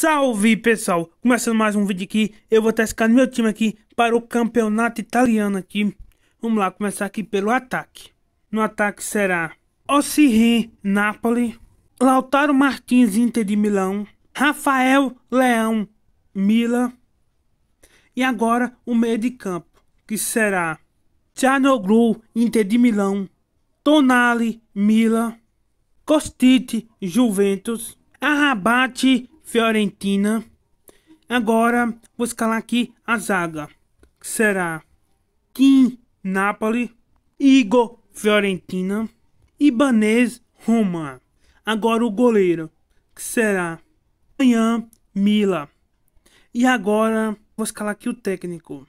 Salve pessoal, começando mais um vídeo aqui, eu vou testar meu time aqui para o campeonato italiano aqui. Vamos lá, começar aqui pelo ataque. No ataque será Ossirin, Napoli, Lautaro Martins, Inter de Milão, Rafael Leão, Mila. E agora o meio de campo, que será Tchanoglu, Inter de Milão, Tonali, Mila, Costite, Juventus, Arrabate, Fiorentina. Agora vou escalar aqui a zaga. Será Kim Napoli, Igor Fiorentina, Ibanez Roma. Agora o goleiro, que será Ian Mila. E agora vou escalar aqui o técnico,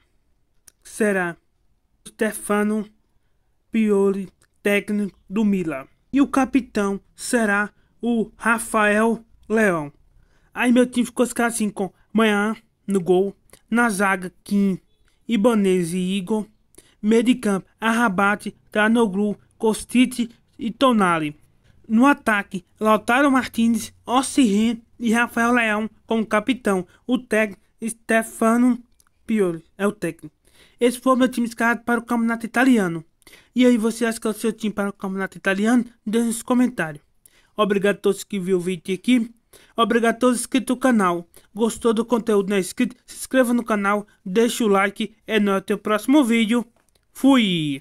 que será Stefano Pioli, técnico do Mila. E o capitão será o Rafael Leão. Aí meu time ficou assim com Manhã no gol, na zaga Kim, Ibanez e Igor, meio de campo Arrabate, Tanoglu, Kostic e Tonali. No ataque, Lautaro Martins, Ossirren e Rafael Leão como capitão. O técnico Stefano Pioli é o técnico. Esse foi o meu time escalado para o campeonato italiano. E aí, você acha que é o seu time para o campeonato italiano? Deixe nos comentários. Obrigado a todos que viram o vídeo aqui. Obrigado a todos inscritos no canal. Gostou do conteúdo não é inscrito? Se inscreva no canal, deixa o like. É nóis, até o próximo vídeo. Fui!